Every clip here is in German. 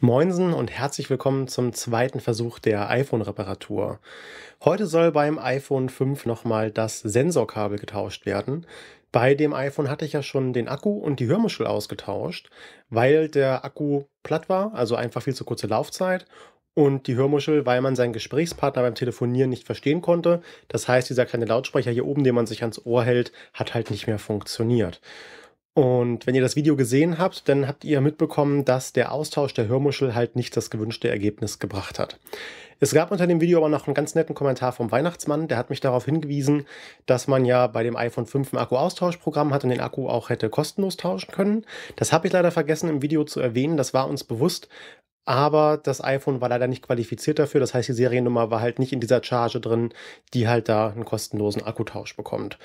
Moinsen und herzlich willkommen zum zweiten Versuch der iPhone-Reparatur. Heute soll beim iPhone 5 nochmal das Sensorkabel getauscht werden. Bei dem iPhone hatte ich ja schon den Akku und die Hörmuschel ausgetauscht, weil der Akku platt war, also einfach viel zu kurze Laufzeit. Und die Hörmuschel, weil man seinen Gesprächspartner beim Telefonieren nicht verstehen konnte. Das heißt, dieser kleine Lautsprecher hier oben, den man sich ans Ohr hält, hat halt nicht mehr funktioniert. Und wenn ihr das Video gesehen habt, dann habt ihr mitbekommen, dass der Austausch der Hörmuschel halt nicht das gewünschte Ergebnis gebracht hat. Es gab unter dem Video aber noch einen ganz netten Kommentar vom Weihnachtsmann, der hat mich darauf hingewiesen, dass man ja bei dem iPhone 5 ein Akku-Austauschprogramm hat und den Akku auch hätte kostenlos tauschen können. Das habe ich leider vergessen im Video zu erwähnen, das war uns bewusst, aber das iPhone war leider nicht qualifiziert dafür. Das heißt, die Seriennummer war halt nicht in dieser Charge drin, die halt da einen kostenlosen Akkutausch bekommt.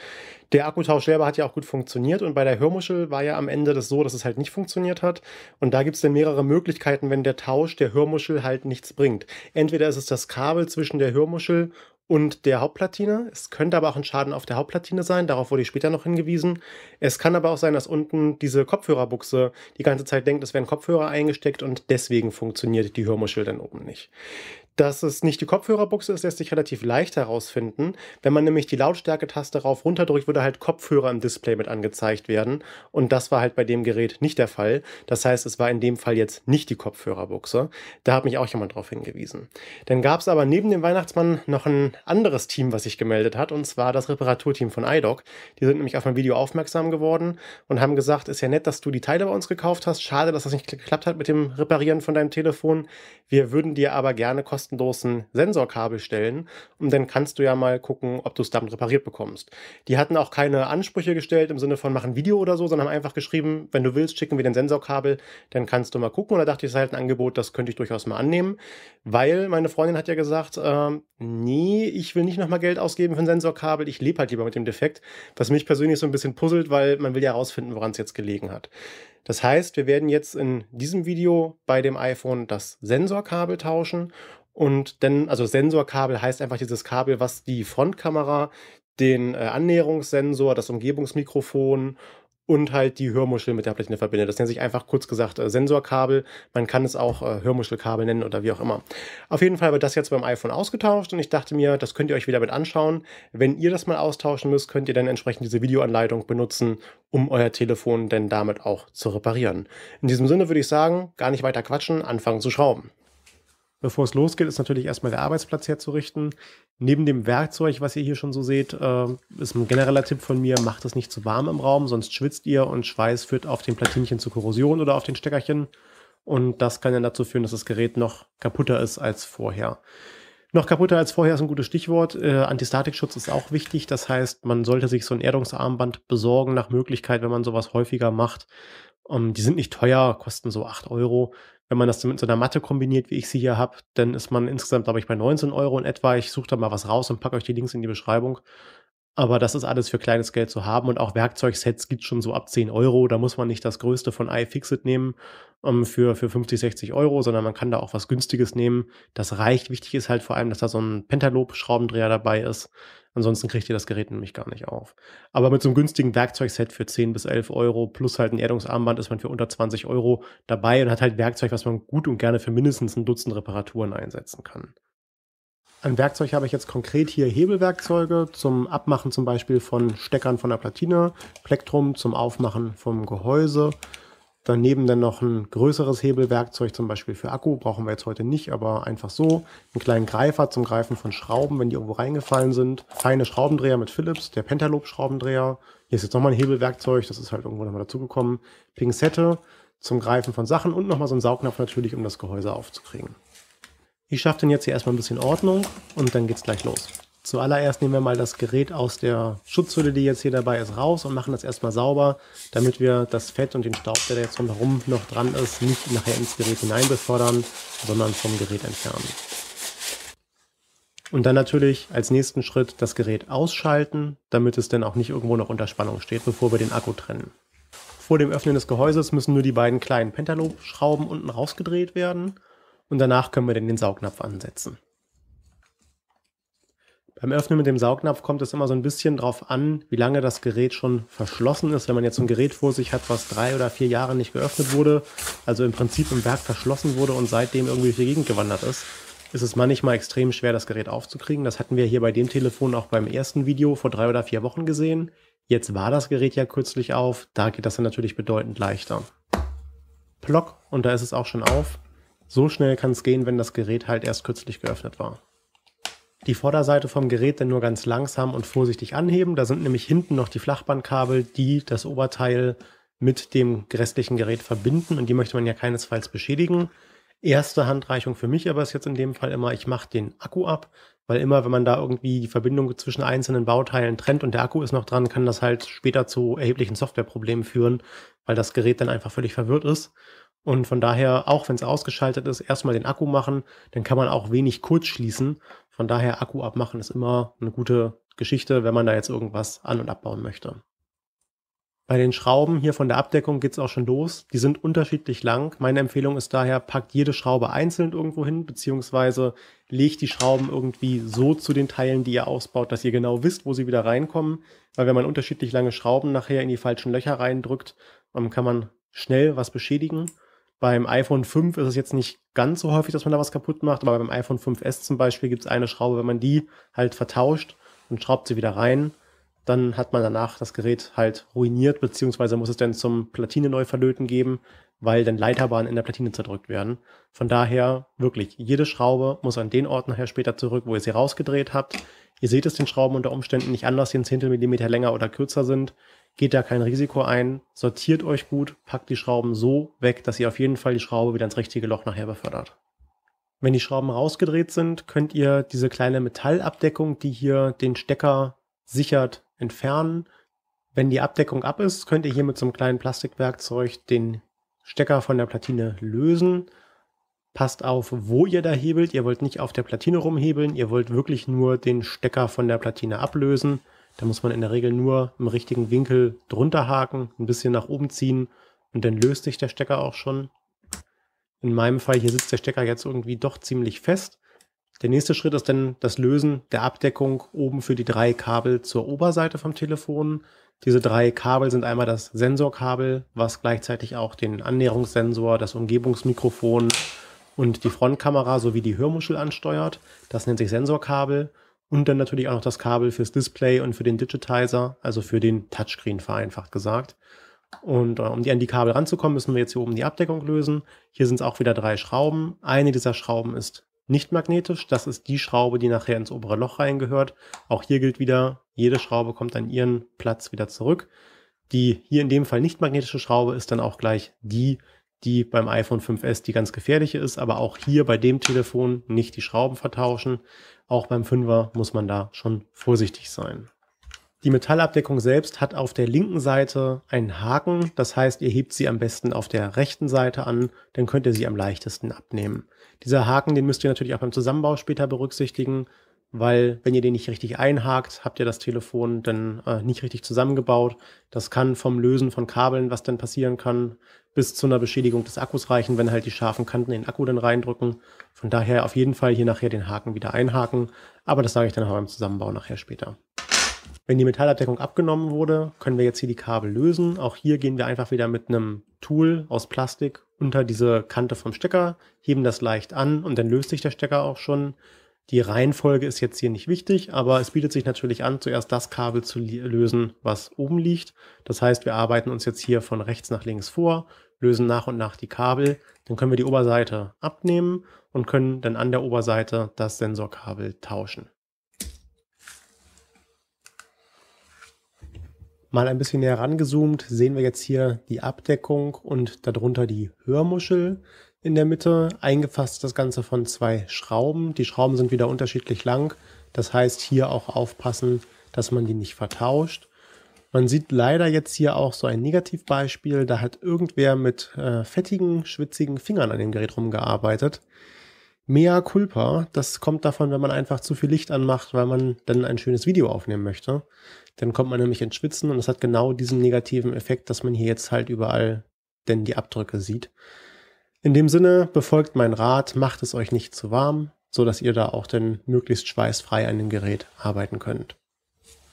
Der Akkutausch selber hat ja auch gut funktioniert und bei der Hörmuschel war ja am Ende das so, dass es halt nicht funktioniert hat. Und da gibt es dann mehrere Möglichkeiten, wenn der Tausch der Hörmuschel halt nichts bringt. Entweder ist es das Kabel zwischen der Hörmuschel und der Hauptplatine. Es könnte aber auch ein Schaden auf der Hauptplatine sein, darauf wurde ich später noch hingewiesen. Es kann aber auch sein, dass unten diese Kopfhörerbuchse die ganze Zeit denkt, es werden Kopfhörer eingesteckt und deswegen funktioniert die Hörmuschel dann oben nicht. Dass es nicht die Kopfhörerbuchse ist, lässt sich relativ leicht herausfinden. Wenn man nämlich die Lautstärke-Taste rauf runter drückt, würde halt Kopfhörer im Display mit angezeigt werden. Und das war halt bei dem Gerät nicht der Fall. Das heißt, es war in dem Fall jetzt nicht die Kopfhörerbuchse. Da hat mich auch jemand drauf hingewiesen. Dann gab es aber neben dem Weihnachtsmann noch ein anderes Team, was sich gemeldet hat, und zwar das Reparaturteam von iDoc. Die sind nämlich auf mein Video aufmerksam geworden und haben gesagt, ist ja nett, dass du die Teile bei uns gekauft hast. Schade, dass das nicht geklappt hat mit dem Reparieren von deinem Telefon. Wir würden dir aber gerne kostenlos kostenlosen Sensorkabel stellen und dann kannst du ja mal gucken, ob du es damit repariert bekommst. Die hatten auch keine Ansprüche gestellt im Sinne von machen Video oder so, sondern haben einfach geschrieben, wenn du willst, schicken wir den Sensorkabel, dann kannst du mal gucken. Und da dachte ich, das ist halt ein Angebot, das könnte ich durchaus mal annehmen, weil meine Freundin hat ja gesagt, äh, nee, ich will nicht nochmal Geld ausgeben für ein Sensorkabel, ich lebe halt lieber mit dem Defekt, was mich persönlich so ein bisschen puzzelt, weil man will ja herausfinden, woran es jetzt gelegen hat. Das heißt, wir werden jetzt in diesem Video bei dem iPhone das Sensorkabel tauschen und denn, also Sensorkabel heißt einfach dieses Kabel, was die Frontkamera, den äh, Annäherungssensor, das Umgebungsmikrofon und halt die Hörmuschel mit der Platine verbindet. Das nennt sich einfach kurz gesagt äh, Sensorkabel. Man kann es auch äh, Hörmuschelkabel nennen oder wie auch immer. Auf jeden Fall wird das jetzt beim iPhone ausgetauscht und ich dachte mir, das könnt ihr euch wieder mit anschauen. Wenn ihr das mal austauschen müsst, könnt ihr dann entsprechend diese Videoanleitung benutzen, um euer Telefon denn damit auch zu reparieren. In diesem Sinne würde ich sagen, gar nicht weiter quatschen, anfangen zu schrauben. Bevor es losgeht, ist natürlich erstmal der Arbeitsplatz herzurichten. Neben dem Werkzeug, was ihr hier schon so seht, äh, ist ein genereller Tipp von mir, macht es nicht zu warm im Raum, sonst schwitzt ihr und Schweiß führt auf den Platinchen zu Korrosion oder auf den Steckerchen. Und das kann dann dazu führen, dass das Gerät noch kaputter ist als vorher. Noch kaputter als vorher ist ein gutes Stichwort. Äh, Antistatikschutz ist auch wichtig. Das heißt, man sollte sich so ein Erdungsarmband besorgen nach Möglichkeit, wenn man sowas häufiger macht. Um, ähm, die sind nicht teuer, kosten so 8 Euro. Wenn man das mit so einer Matte kombiniert, wie ich sie hier habe, dann ist man insgesamt, glaube ich, bei 19 Euro in etwa. Ich suche da mal was raus und packe euch die Links in die Beschreibung. Aber das ist alles für kleines Geld zu haben und auch Werkzeugsets gibt es schon so ab 10 Euro. Da muss man nicht das größte von iFixit nehmen ähm, für, für 50, 60 Euro, sondern man kann da auch was Günstiges nehmen. Das reicht. Wichtig ist halt vor allem, dass da so ein pentalob schraubendreher dabei ist. Ansonsten kriegt ihr das Gerät nämlich gar nicht auf. Aber mit so einem günstigen Werkzeugset für 10 bis 11 Euro plus halt ein Erdungsarmband ist man für unter 20 Euro dabei und hat halt Werkzeug, was man gut und gerne für mindestens ein Dutzend Reparaturen einsetzen kann. An Werkzeug habe ich jetzt konkret hier Hebelwerkzeuge zum Abmachen zum Beispiel von Steckern von der Platine, Plektrum zum Aufmachen vom Gehäuse. Daneben dann noch ein größeres Hebelwerkzeug, zum Beispiel für Akku, brauchen wir jetzt heute nicht, aber einfach so. Einen kleinen Greifer zum Greifen von Schrauben, wenn die irgendwo reingefallen sind. Feine Schraubendreher mit Philips, der pentalob schraubendreher Hier ist jetzt nochmal ein Hebelwerkzeug, das ist halt irgendwo nochmal dazugekommen. Pinzette zum Greifen von Sachen und nochmal so ein Saugnapf natürlich, um das Gehäuse aufzukriegen. Ich schaffe den jetzt hier erstmal ein bisschen Ordnung und dann geht's gleich los. Zuallererst nehmen wir mal das Gerät aus der Schutzhülle, die jetzt hier dabei ist, raus und machen das erstmal sauber, damit wir das Fett und den Staub, der da jetzt rundherum noch dran ist, nicht nachher ins Gerät hinein befördern, sondern vom Gerät entfernen. Und dann natürlich als nächsten Schritt das Gerät ausschalten, damit es dann auch nicht irgendwo noch unter Spannung steht, bevor wir den Akku trennen. Vor dem Öffnen des Gehäuses müssen nur die beiden kleinen pentalob schrauben unten rausgedreht werden und danach können wir dann den Saugnapf ansetzen. Beim Öffnen mit dem Saugnapf kommt es immer so ein bisschen drauf an, wie lange das Gerät schon verschlossen ist. Wenn man jetzt ein Gerät vor sich hat, was drei oder vier Jahre nicht geöffnet wurde, also im Prinzip im Werk verschlossen wurde und seitdem irgendwie durch die Gegend gewandert ist, ist es manchmal extrem schwer, das Gerät aufzukriegen. Das hatten wir hier bei dem Telefon auch beim ersten Video vor drei oder vier Wochen gesehen. Jetzt war das Gerät ja kürzlich auf, da geht das dann natürlich bedeutend leichter. Plock und da ist es auch schon auf. So schnell kann es gehen, wenn das Gerät halt erst kürzlich geöffnet war. Die Vorderseite vom Gerät dann nur ganz langsam und vorsichtig anheben. Da sind nämlich hinten noch die Flachbandkabel, die das Oberteil mit dem restlichen Gerät verbinden und die möchte man ja keinesfalls beschädigen. Erste Handreichung für mich aber ist jetzt in dem Fall immer, ich mache den Akku ab, weil immer, wenn man da irgendwie die Verbindung zwischen einzelnen Bauteilen trennt und der Akku ist noch dran, kann das halt später zu erheblichen Softwareproblemen führen, weil das Gerät dann einfach völlig verwirrt ist. Und von daher, auch wenn es ausgeschaltet ist, erstmal den Akku machen, dann kann man auch wenig kurz schließen. Von daher, Akku abmachen ist immer eine gute Geschichte, wenn man da jetzt irgendwas an- und abbauen möchte. Bei den Schrauben hier von der Abdeckung geht es auch schon los. Die sind unterschiedlich lang. Meine Empfehlung ist daher, packt jede Schraube einzeln irgendwo hin, beziehungsweise legt die Schrauben irgendwie so zu den Teilen, die ihr ausbaut, dass ihr genau wisst, wo sie wieder reinkommen. Weil wenn man unterschiedlich lange Schrauben nachher in die falschen Löcher reindrückt, dann kann man schnell was beschädigen. Beim iPhone 5 ist es jetzt nicht ganz so häufig, dass man da was kaputt macht, aber beim iPhone 5S zum Beispiel gibt es eine Schraube, wenn man die halt vertauscht und schraubt sie wieder rein, dann hat man danach das Gerät halt ruiniert, beziehungsweise muss es dann zum Platine neu verlöten geben, weil dann Leiterbahnen in der Platine zerdrückt werden. Von daher wirklich, jede Schraube muss an den Ort nachher später zurück, wo ihr sie rausgedreht habt. Ihr seht es den Schrauben unter Umständen nicht anders, die ein Zehntel Millimeter länger oder kürzer sind geht da kein Risiko ein, sortiert euch gut, packt die Schrauben so weg, dass ihr auf jeden Fall die Schraube wieder ins richtige Loch nachher befördert. Wenn die Schrauben rausgedreht sind, könnt ihr diese kleine Metallabdeckung, die hier den Stecker sichert, entfernen. Wenn die Abdeckung ab ist, könnt ihr hier mit so einem kleinen Plastikwerkzeug den Stecker von der Platine lösen. Passt auf, wo ihr da hebelt. Ihr wollt nicht auf der Platine rumhebeln. Ihr wollt wirklich nur den Stecker von der Platine ablösen. Da muss man in der Regel nur im richtigen Winkel drunter haken, ein bisschen nach oben ziehen und dann löst sich der Stecker auch schon. In meinem Fall hier sitzt der Stecker jetzt irgendwie doch ziemlich fest. Der nächste Schritt ist dann das Lösen der Abdeckung oben für die drei Kabel zur Oberseite vom Telefon. Diese drei Kabel sind einmal das Sensorkabel, was gleichzeitig auch den Annäherungssensor, das Umgebungsmikrofon und die Frontkamera sowie die Hörmuschel ansteuert. Das nennt sich Sensorkabel. Und dann natürlich auch noch das Kabel fürs Display und für den Digitizer, also für den Touchscreen vereinfacht gesagt. Und äh, um die, an die Kabel ranzukommen, müssen wir jetzt hier oben die Abdeckung lösen. Hier sind es auch wieder drei Schrauben. Eine dieser Schrauben ist nicht magnetisch. Das ist die Schraube, die nachher ins obere Loch reingehört. Auch hier gilt wieder, jede Schraube kommt an ihren Platz wieder zurück. Die hier in dem Fall nicht magnetische Schraube ist dann auch gleich die, die beim iPhone 5S die ganz gefährliche ist, aber auch hier bei dem Telefon nicht die Schrauben vertauschen. Auch beim 5er muss man da schon vorsichtig sein. Die Metallabdeckung selbst hat auf der linken Seite einen Haken, das heißt, ihr hebt sie am besten auf der rechten Seite an, dann könnt ihr sie am leichtesten abnehmen. Dieser Haken, den müsst ihr natürlich auch beim Zusammenbau später berücksichtigen, weil wenn ihr den nicht richtig einhakt, habt ihr das Telefon dann äh, nicht richtig zusammengebaut. Das kann vom Lösen von Kabeln, was dann passieren kann, bis zu einer Beschädigung des Akkus reichen, wenn halt die scharfen Kanten in den Akku dann reindrücken. Von daher auf jeden Fall hier nachher den Haken wieder einhaken, aber das sage ich dann auch beim Zusammenbau nachher später. Wenn die Metallabdeckung abgenommen wurde, können wir jetzt hier die Kabel lösen. Auch hier gehen wir einfach wieder mit einem Tool aus Plastik unter diese Kante vom Stecker, heben das leicht an und dann löst sich der Stecker auch schon. Die Reihenfolge ist jetzt hier nicht wichtig, aber es bietet sich natürlich an, zuerst das Kabel zu lösen, was oben liegt. Das heißt, wir arbeiten uns jetzt hier von rechts nach links vor, lösen nach und nach die Kabel. Dann können wir die Oberseite abnehmen und können dann an der Oberseite das Sensorkabel tauschen. Mal ein bisschen näher rangezoomt, sehen wir jetzt hier die Abdeckung und darunter die Hörmuschel in der Mitte, eingefasst das Ganze von zwei Schrauben. Die Schrauben sind wieder unterschiedlich lang. Das heißt, hier auch aufpassen, dass man die nicht vertauscht. Man sieht leider jetzt hier auch so ein Negativbeispiel. Da hat irgendwer mit äh, fettigen, schwitzigen Fingern an dem Gerät rumgearbeitet. Mea culpa, das kommt davon, wenn man einfach zu viel Licht anmacht, weil man dann ein schönes Video aufnehmen möchte. Dann kommt man nämlich ins Schwitzen und das hat genau diesen negativen Effekt, dass man hier jetzt halt überall denn die Abdrücke sieht. In dem Sinne, befolgt mein Rat, macht es euch nicht zu warm, so dass ihr da auch denn möglichst schweißfrei an dem Gerät arbeiten könnt.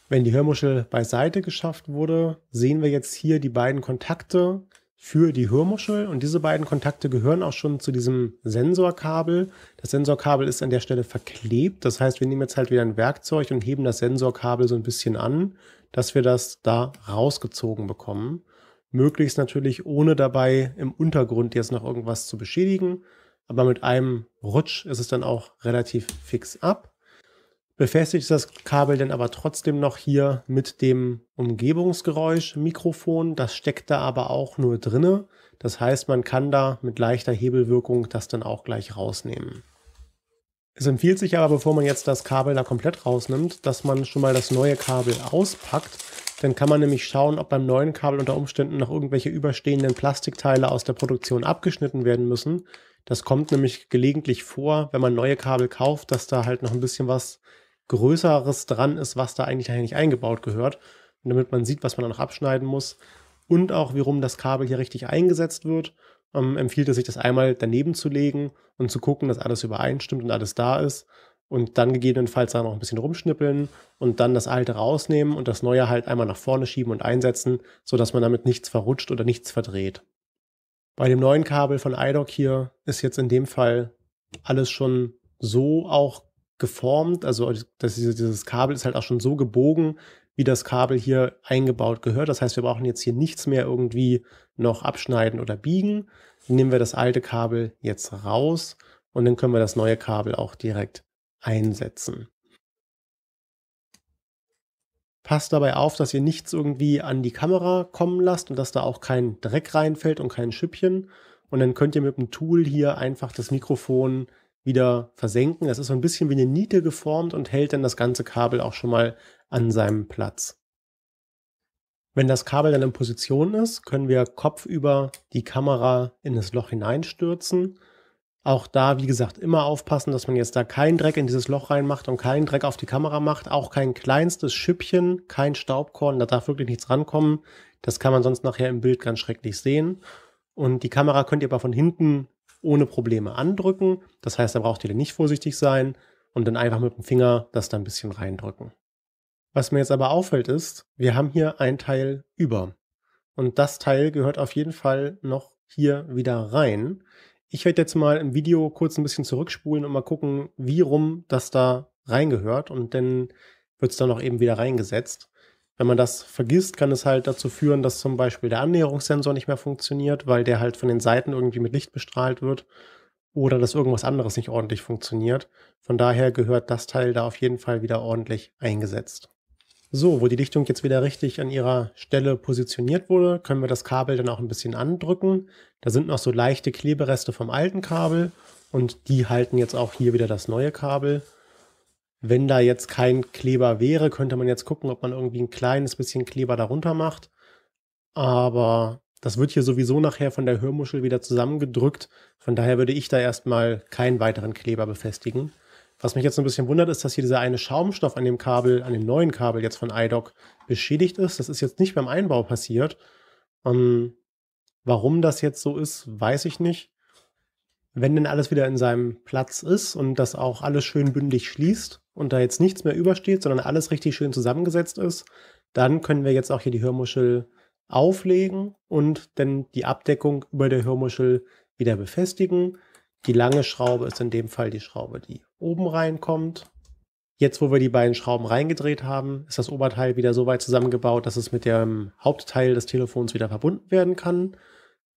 Wenn die Hörmuschel beiseite geschafft wurde, sehen wir jetzt hier die beiden Kontakte für die Hörmuschel und diese beiden Kontakte gehören auch schon zu diesem Sensorkabel. Das Sensorkabel ist an der Stelle verklebt, das heißt, wir nehmen jetzt halt wieder ein Werkzeug und heben das Sensorkabel so ein bisschen an, dass wir das da rausgezogen bekommen. Möglichst natürlich, ohne dabei im Untergrund jetzt noch irgendwas zu beschädigen. Aber mit einem Rutsch ist es dann auch relativ fix ab. Befestigt das Kabel dann aber trotzdem noch hier mit dem Umgebungsgeräusch-Mikrofon. Das steckt da aber auch nur drinne. Das heißt, man kann da mit leichter Hebelwirkung das dann auch gleich rausnehmen. Es empfiehlt sich aber, bevor man jetzt das Kabel da komplett rausnimmt, dass man schon mal das neue Kabel auspackt. Dann kann man nämlich schauen, ob beim neuen Kabel unter Umständen noch irgendwelche überstehenden Plastikteile aus der Produktion abgeschnitten werden müssen. Das kommt nämlich gelegentlich vor, wenn man neue Kabel kauft, dass da halt noch ein bisschen was Größeres dran ist, was da eigentlich nicht eingebaut gehört. Und damit man sieht, was man da noch abschneiden muss. Und auch, wie rum das Kabel hier richtig eingesetzt wird ähm, empfiehlt es sich, das einmal daneben zu legen und zu gucken, dass alles übereinstimmt und alles da ist. Und dann gegebenenfalls da noch ein bisschen rumschnippeln und dann das alte rausnehmen und das neue halt einmal nach vorne schieben und einsetzen, sodass man damit nichts verrutscht oder nichts verdreht. Bei dem neuen Kabel von iDoc hier ist jetzt in dem Fall alles schon so auch geformt, also das, dieses Kabel ist halt auch schon so gebogen, wie das Kabel hier eingebaut gehört. Das heißt, wir brauchen jetzt hier nichts mehr irgendwie noch abschneiden oder biegen. nehmen wir das alte Kabel jetzt raus und dann können wir das neue Kabel auch direkt einsetzen. Passt dabei auf, dass ihr nichts irgendwie an die Kamera kommen lasst und dass da auch kein Dreck reinfällt und kein Schüppchen. Und dann könnt ihr mit dem Tool hier einfach das Mikrofon wieder versenken. Das ist so ein bisschen wie eine Niete geformt und hält dann das ganze Kabel auch schon mal an seinem Platz. Wenn das Kabel dann in Position ist, können wir kopfüber die Kamera in das Loch hineinstürzen. Auch da, wie gesagt, immer aufpassen, dass man jetzt da keinen Dreck in dieses Loch reinmacht und keinen Dreck auf die Kamera macht. Auch kein kleinstes Schüppchen, kein Staubkorn, da darf wirklich nichts rankommen. Das kann man sonst nachher im Bild ganz schrecklich sehen. Und die Kamera könnt ihr aber von hinten ohne Probleme andrücken. Das heißt, da braucht ihr dann nicht vorsichtig sein und dann einfach mit dem Finger das da ein bisschen reindrücken. Was mir jetzt aber auffällt ist, wir haben hier ein Teil über. Und das Teil gehört auf jeden Fall noch hier wieder rein. Ich werde jetzt mal im Video kurz ein bisschen zurückspulen und mal gucken, wie rum das da reingehört und dann wird es dann noch eben wieder reingesetzt. Wenn man das vergisst, kann es halt dazu führen, dass zum Beispiel der Annäherungssensor nicht mehr funktioniert, weil der halt von den Seiten irgendwie mit Licht bestrahlt wird oder dass irgendwas anderes nicht ordentlich funktioniert. Von daher gehört das Teil da auf jeden Fall wieder ordentlich eingesetzt. So, wo die Dichtung jetzt wieder richtig an ihrer Stelle positioniert wurde, können wir das Kabel dann auch ein bisschen andrücken. Da sind noch so leichte Klebereste vom alten Kabel und die halten jetzt auch hier wieder das neue Kabel. Wenn da jetzt kein Kleber wäre, könnte man jetzt gucken, ob man irgendwie ein kleines bisschen Kleber darunter macht. Aber das wird hier sowieso nachher von der Hörmuschel wieder zusammengedrückt. Von daher würde ich da erstmal keinen weiteren Kleber befestigen. Was mich jetzt ein bisschen wundert, ist, dass hier dieser eine Schaumstoff an dem Kabel, an dem neuen Kabel jetzt von iDoc beschädigt ist. Das ist jetzt nicht beim Einbau passiert. Ähm, warum das jetzt so ist, weiß ich nicht wenn denn alles wieder in seinem Platz ist und das auch alles schön bündig schließt und da jetzt nichts mehr übersteht, sondern alles richtig schön zusammengesetzt ist, dann können wir jetzt auch hier die Hörmuschel auflegen und dann die Abdeckung über der Hörmuschel wieder befestigen. Die lange Schraube ist in dem Fall die Schraube, die oben reinkommt. Jetzt, wo wir die beiden Schrauben reingedreht haben, ist das Oberteil wieder so weit zusammengebaut, dass es mit dem Hauptteil des Telefons wieder verbunden werden kann.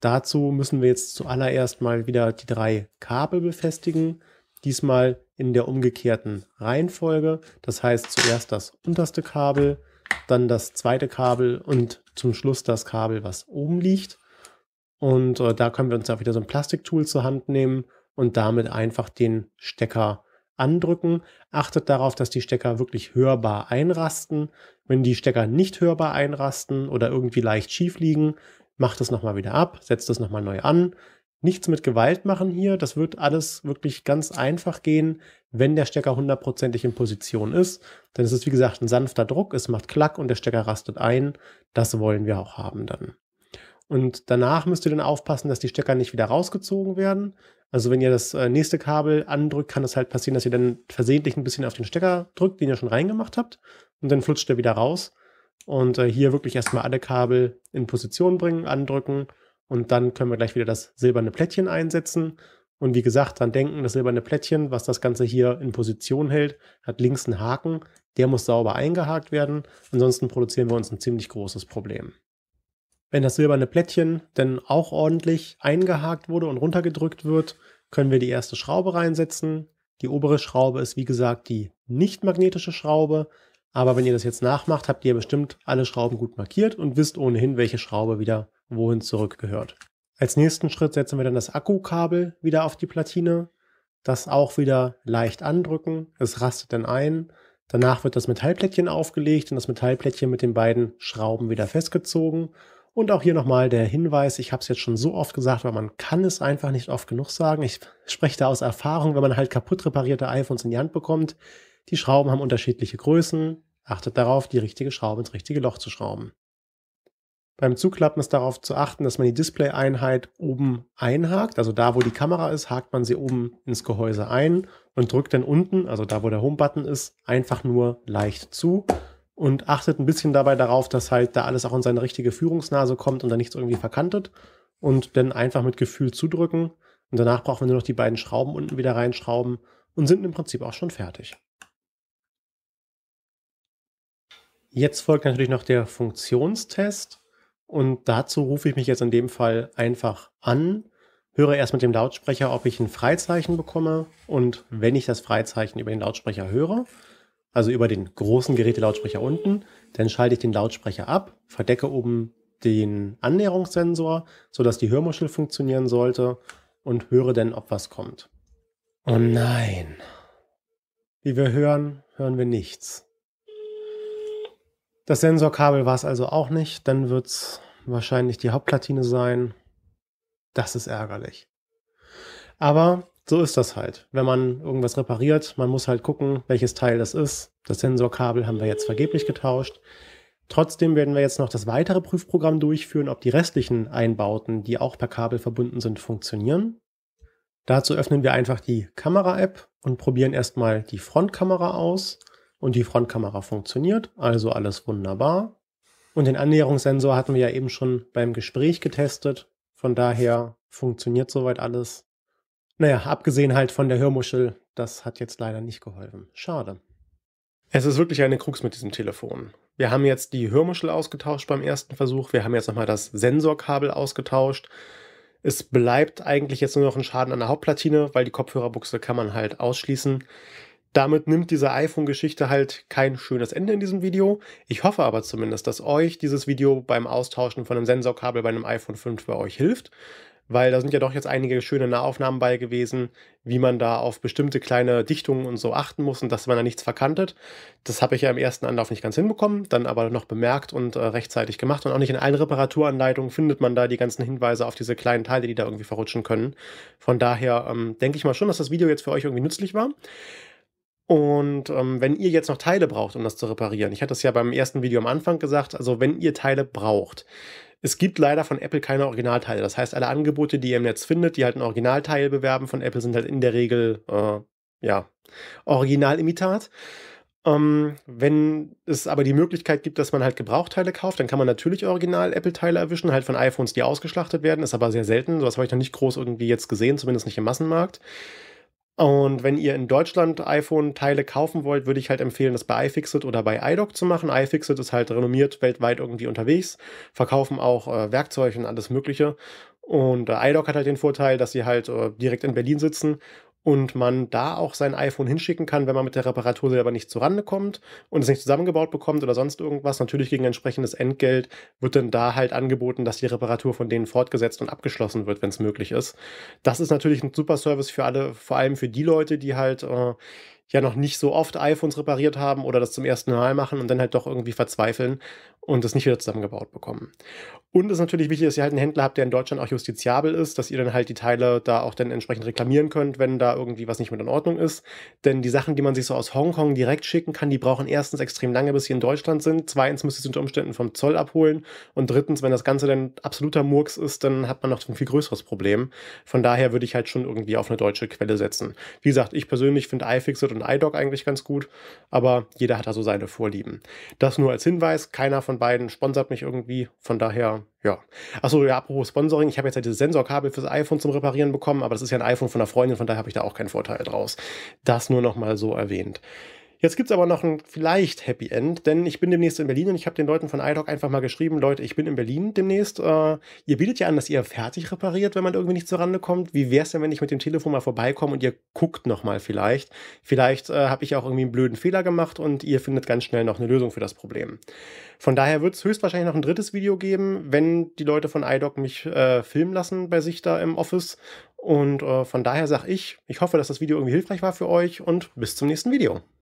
Dazu müssen wir jetzt zuallererst mal wieder die drei Kabel befestigen. Diesmal in der umgekehrten Reihenfolge. Das heißt zuerst das unterste Kabel, dann das zweite Kabel und zum Schluss das Kabel, was oben liegt. Und äh, da können wir uns auch wieder so ein Plastiktool zur Hand nehmen und damit einfach den Stecker andrücken. Achtet darauf, dass die Stecker wirklich hörbar einrasten. Wenn die Stecker nicht hörbar einrasten oder irgendwie leicht schief liegen, macht es nochmal wieder ab, setzt es nochmal neu an. Nichts mit Gewalt machen hier. Das wird alles wirklich ganz einfach gehen, wenn der Stecker hundertprozentig in Position ist. Denn es ist, wie gesagt, ein sanfter Druck. Es macht Klack und der Stecker rastet ein. Das wollen wir auch haben dann. Und danach müsst ihr dann aufpassen, dass die Stecker nicht wieder rausgezogen werden. Also wenn ihr das äh, nächste Kabel andrückt, kann es halt passieren, dass ihr dann versehentlich ein bisschen auf den Stecker drückt, den ihr schon reingemacht habt. Und dann flutscht er wieder raus. Und äh, hier wirklich erstmal alle Kabel in Position bringen, andrücken und dann können wir gleich wieder das silberne Plättchen einsetzen. Und wie gesagt, dann denken, das silberne Plättchen, was das Ganze hier in Position hält, hat links einen Haken. Der muss sauber eingehakt werden. Ansonsten produzieren wir uns ein ziemlich großes Problem. Wenn das silberne Plättchen dann auch ordentlich eingehakt wurde und runtergedrückt wird, können wir die erste Schraube reinsetzen. Die obere Schraube ist wie gesagt die nicht magnetische Schraube. Aber wenn ihr das jetzt nachmacht, habt ihr bestimmt alle Schrauben gut markiert und wisst ohnehin, welche Schraube wieder wohin zurückgehört. Als nächsten Schritt setzen wir dann das Akkukabel wieder auf die Platine. Das auch wieder leicht andrücken. Es rastet dann ein. Danach wird das Metallplättchen aufgelegt und das Metallplättchen mit den beiden Schrauben wieder festgezogen. Und auch hier nochmal der Hinweis, ich habe es jetzt schon so oft gesagt, aber man kann es einfach nicht oft genug sagen. Ich spreche da aus Erfahrung, wenn man halt kaputt reparierte iPhones in die Hand bekommt, die Schrauben haben unterschiedliche Größen. Achtet darauf, die richtige Schraube ins richtige Loch zu schrauben. Beim Zuklappen ist darauf zu achten, dass man die Display-Einheit oben einhakt. Also da, wo die Kamera ist, hakt man sie oben ins Gehäuse ein und drückt dann unten, also da, wo der Home-Button ist, einfach nur leicht zu. Und achtet ein bisschen dabei darauf, dass halt da alles auch in seine richtige Führungsnase kommt und da nichts irgendwie verkantet. Und dann einfach mit Gefühl zudrücken. Und danach brauchen wir nur noch die beiden Schrauben unten wieder reinschrauben und sind im Prinzip auch schon fertig. Jetzt folgt natürlich noch der Funktionstest und dazu rufe ich mich jetzt in dem Fall einfach an, höre erst mit dem Lautsprecher, ob ich ein Freizeichen bekomme und wenn ich das Freizeichen über den Lautsprecher höre, also über den großen Gerätelautsprecher unten, dann schalte ich den Lautsprecher ab, verdecke oben den Annäherungssensor, sodass die Hörmuschel funktionieren sollte und höre dann, ob was kommt. Oh nein. Wie wir hören, hören wir nichts. Das Sensorkabel war es also auch nicht. Dann wird es wahrscheinlich die Hauptplatine sein. Das ist ärgerlich. Aber so ist das halt. Wenn man irgendwas repariert, man muss halt gucken, welches Teil das ist. Das Sensorkabel haben wir jetzt vergeblich getauscht. Trotzdem werden wir jetzt noch das weitere Prüfprogramm durchführen, ob die restlichen Einbauten, die auch per Kabel verbunden sind, funktionieren. Dazu öffnen wir einfach die Kamera-App und probieren erstmal die Frontkamera aus und die Frontkamera funktioniert, also alles wunderbar. Und den Annäherungssensor hatten wir ja eben schon beim Gespräch getestet, von daher funktioniert soweit alles. Naja, abgesehen halt von der Hörmuschel, das hat jetzt leider nicht geholfen. Schade. Es ist wirklich eine Krux mit diesem Telefon. Wir haben jetzt die Hörmuschel ausgetauscht beim ersten Versuch. Wir haben jetzt nochmal das Sensorkabel ausgetauscht. Es bleibt eigentlich jetzt nur noch ein Schaden an der Hauptplatine, weil die Kopfhörerbuchse kann man halt ausschließen. Damit nimmt diese iPhone-Geschichte halt kein schönes Ende in diesem Video. Ich hoffe aber zumindest, dass euch dieses Video beim Austauschen von einem Sensorkabel bei einem iPhone 5 bei euch hilft, weil da sind ja doch jetzt einige schöne Nahaufnahmen bei gewesen, wie man da auf bestimmte kleine Dichtungen und so achten muss und dass man da nichts verkantet. Das habe ich ja im ersten Anlauf nicht ganz hinbekommen, dann aber noch bemerkt und äh, rechtzeitig gemacht. Und auch nicht in allen Reparaturanleitungen findet man da die ganzen Hinweise auf diese kleinen Teile, die da irgendwie verrutschen können. Von daher ähm, denke ich mal schon, dass das Video jetzt für euch irgendwie nützlich war. Und ähm, wenn ihr jetzt noch Teile braucht, um das zu reparieren, ich hatte das ja beim ersten Video am Anfang gesagt, also wenn ihr Teile braucht, es gibt leider von Apple keine Originalteile. Das heißt, alle Angebote, die ihr im Netz findet, die halt ein Originalteil bewerben von Apple, sind halt in der Regel, äh, ja, Originalimitat. Ähm, wenn es aber die Möglichkeit gibt, dass man halt Gebrauchteile kauft, dann kann man natürlich Original-Apple-Teile erwischen, halt von iPhones, die ausgeschlachtet werden, ist aber sehr selten. Sowas habe ich noch nicht groß irgendwie jetzt gesehen, zumindest nicht im Massenmarkt. Und wenn ihr in Deutschland iPhone-Teile kaufen wollt, würde ich halt empfehlen, das bei iFixit oder bei iDoc zu machen. iFixit ist halt renommiert, weltweit irgendwie unterwegs, verkaufen auch äh, Werkzeug und alles Mögliche. Und äh, iDoc hat halt den Vorteil, dass sie halt äh, direkt in Berlin sitzen und man da auch sein iPhone hinschicken kann, wenn man mit der Reparatur selber nicht zurande kommt und es nicht zusammengebaut bekommt oder sonst irgendwas. Natürlich gegen entsprechendes Entgelt wird dann da halt angeboten, dass die Reparatur von denen fortgesetzt und abgeschlossen wird, wenn es möglich ist. Das ist natürlich ein super Service für alle, vor allem für die Leute, die halt äh, ja noch nicht so oft iPhones repariert haben oder das zum ersten Mal machen und dann halt doch irgendwie verzweifeln und das nicht wieder zusammengebaut bekommen. Und es ist natürlich wichtig, dass ihr halt einen Händler habt, der in Deutschland auch justiziabel ist, dass ihr dann halt die Teile da auch dann entsprechend reklamieren könnt, wenn da irgendwie was nicht mit in Ordnung ist. Denn die Sachen, die man sich so aus Hongkong direkt schicken kann, die brauchen erstens extrem lange, bis sie in Deutschland sind. Zweitens müsst ihr sie unter Umständen vom Zoll abholen. Und drittens, wenn das Ganze dann absoluter Murks ist, dann hat man noch ein viel größeres Problem. Von daher würde ich halt schon irgendwie auf eine deutsche Quelle setzen. Wie gesagt, ich persönlich finde iFixit und iDoc eigentlich ganz gut, aber jeder hat da so seine Vorlieben. Das nur als Hinweis, keiner von beiden sponsert mich irgendwie, von daher, ja. Achso, ja, apropos Sponsoring, ich habe jetzt halt dieses Sensorkabel fürs iPhone zum Reparieren bekommen, aber das ist ja ein iPhone von einer Freundin, von daher habe ich da auch keinen Vorteil draus. Das nur nochmal so erwähnt. Jetzt gibt es aber noch ein vielleicht Happy End, denn ich bin demnächst in Berlin und ich habe den Leuten von iDoc einfach mal geschrieben, Leute, ich bin in Berlin demnächst. Äh, ihr bietet ja an, dass ihr fertig repariert, wenn man irgendwie nicht zurande kommt. Wie wäre es denn, wenn ich mit dem Telefon mal vorbeikomme und ihr guckt nochmal vielleicht? Vielleicht äh, habe ich auch irgendwie einen blöden Fehler gemacht und ihr findet ganz schnell noch eine Lösung für das Problem. Von daher wird es höchstwahrscheinlich noch ein drittes Video geben, wenn die Leute von iDoc mich äh, filmen lassen bei sich da im Office. Und äh, von daher sage ich, ich hoffe, dass das Video irgendwie hilfreich war für euch und bis zum nächsten Video.